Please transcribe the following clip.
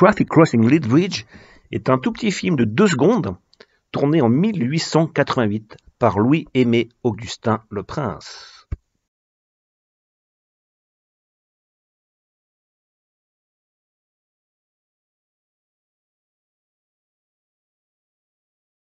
Traffic Crossing Lead Bridge est un tout petit film de deux secondes tourné en 1888 par Louis-Aimé Augustin Le Prince.